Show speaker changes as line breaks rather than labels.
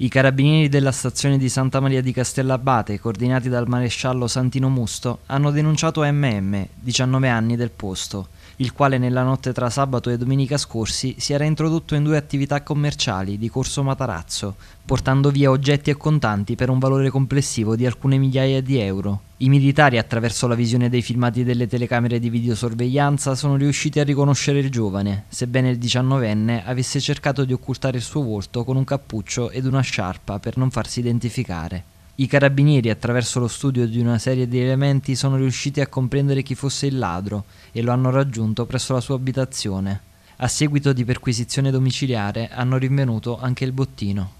I carabinieri della stazione di Santa Maria di Castellabate, coordinati dal maresciallo Santino Musto, hanno denunciato MM, 19 anni del posto, il quale nella notte tra sabato e domenica scorsi si era introdotto in due attività commerciali di Corso Matarazzo, portando via oggetti e contanti per un valore complessivo di alcune migliaia di euro. I militari, attraverso la visione dei filmati delle telecamere di videosorveglianza, sono riusciti a riconoscere il giovane, sebbene il diciannovenne avesse cercato di occultare il suo volto con un cappuccio ed una sciarpa per non farsi identificare. I carabinieri, attraverso lo studio di una serie di elementi, sono riusciti a comprendere chi fosse il ladro e lo hanno raggiunto presso la sua abitazione. A seguito di perquisizione domiciliare hanno rinvenuto anche il bottino.